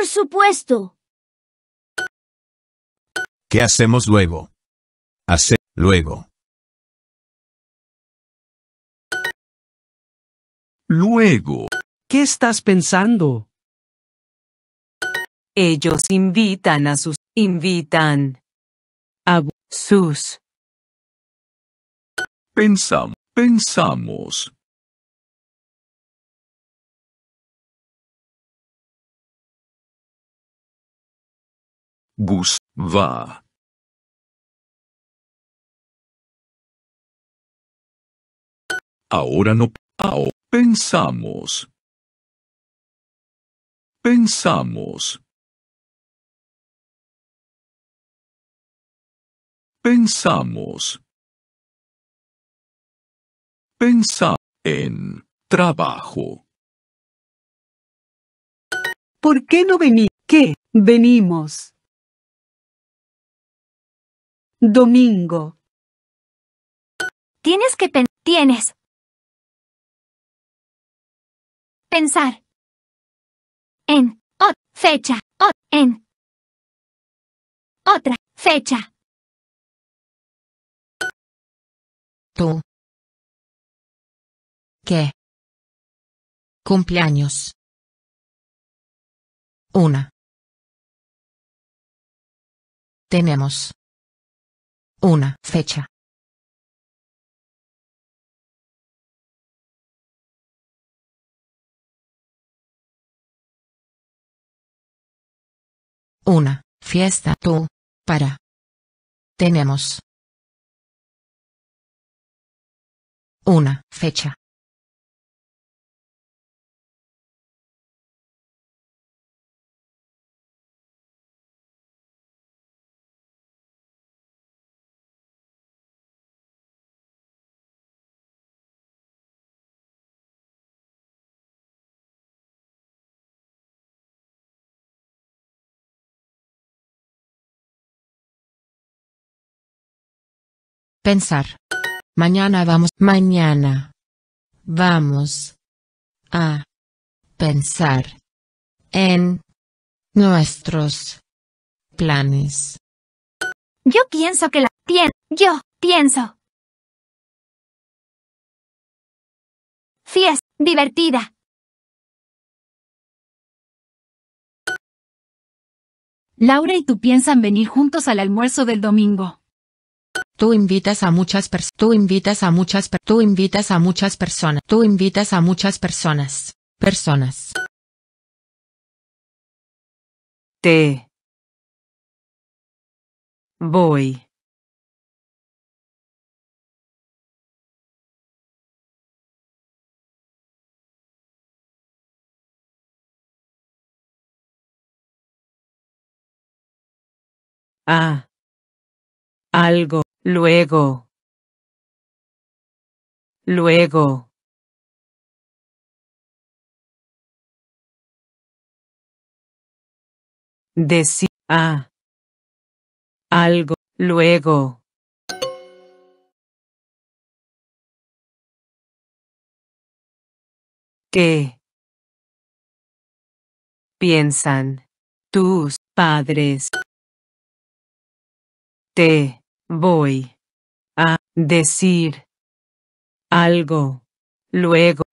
Por supuesto. ¿Qué hacemos luego? Hace luego. Luego. ¿Qué estás pensando? Ellos invitan a sus... Invitan. A sus. pensamos pensamos. Bus va. Ahora no. pensamos. Pensamos. Pensamos. Pensar en trabajo. ¿Por qué no vení? ¿Qué? Venimos. Domingo. Tienes que tienes. Pensar. En. O. Fecha. En. Otra. Fecha. Tú. ¿Qué? Cumpleaños. Una. Tenemos. Una fecha. Una fiesta tú. Para. Tenemos. Una fecha. Pensar. Mañana vamos. Mañana. Vamos. A. Pensar. En. Nuestros. Planes. Yo pienso que la... Yo pienso. Fies. Divertida. Laura y tú piensan venir juntos al almuerzo del domingo. Tú invitas a muchas personas. Tú invitas a muchas personas. Tú invitas a muchas personas. Tú invitas a muchas personas. Personas. Te. Voy. a algo luego luego decía algo luego ¿Qué? piensan tus padres te Voy a decir algo luego.